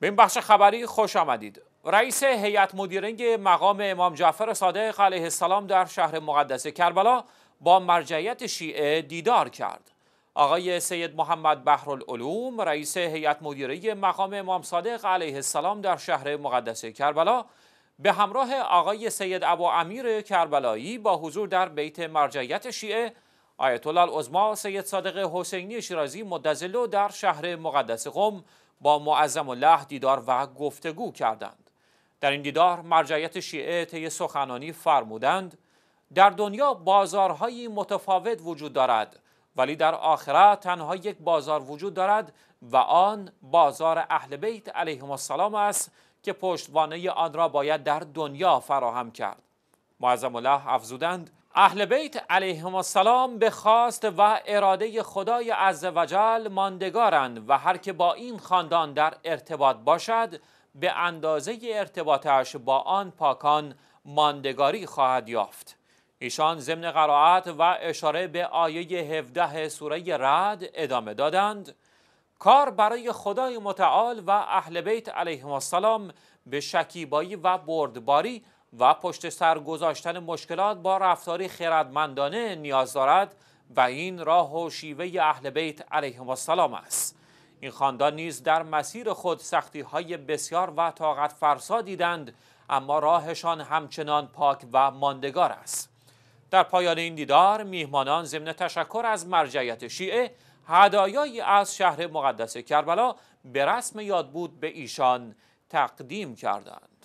به این بخش خبری خوش آمدید رئیس هیئت مدیره مقام امام جعفر صادق علیه السلام در شهر مقدس کربلا با مرجعیت شیعه دیدار کرد آقای سید محمد بحرالعلوم رئیس هیئت مدیره مقام امام صادق علیه السلام در شهر مقدس کربلا به همراه آقای سید ابو امیر کربلایی با حضور در بیت مرجعیت شیعه آیت الله عظما سید صادق حسینی شیرازی مدزلو در شهر مقدس قم با معظم الله دیدار و گفتگو کردند در این دیدار مرجعیت شیعه طی سخنانی فرمودند در دنیا بازارهایی متفاوت وجود دارد ولی در آخرت تنها یک بازار وجود دارد و آن بازار اهل بیت علیهم السلام است که پشتوانه آن را باید در دنیا فراهم کرد معظم الله افزودند اهل بیت علیهم السلام به خواست و اراده خدای وجل ماندگارند و هر که با این خاندان در ارتباط باشد به اندازه ارتباطش با آن پاکان ماندگاری خواهد یافت ایشان ضمن قرائت و اشاره به آیه 17 سوره رعد ادامه دادند کار برای خدای متعال و اهل بیت علیهم السلام به شکیبایی و بردباری و پشت سر گذاشتن مشکلات با رفتاری خیردمندانه نیاز دارد و این راه و شیوه اهل بیت علیهم السلام است این خاندان نیز در مسیر خود سختی های بسیار و طاقت فرسا دیدند اما راهشان همچنان پاک و ماندگار است در پایان این دیدار میهمانان ضمن تشکر از مرجعیت شیعه هدایایی از شهر مقدس کربلا به رسم یادبود به ایشان تقدیم کردند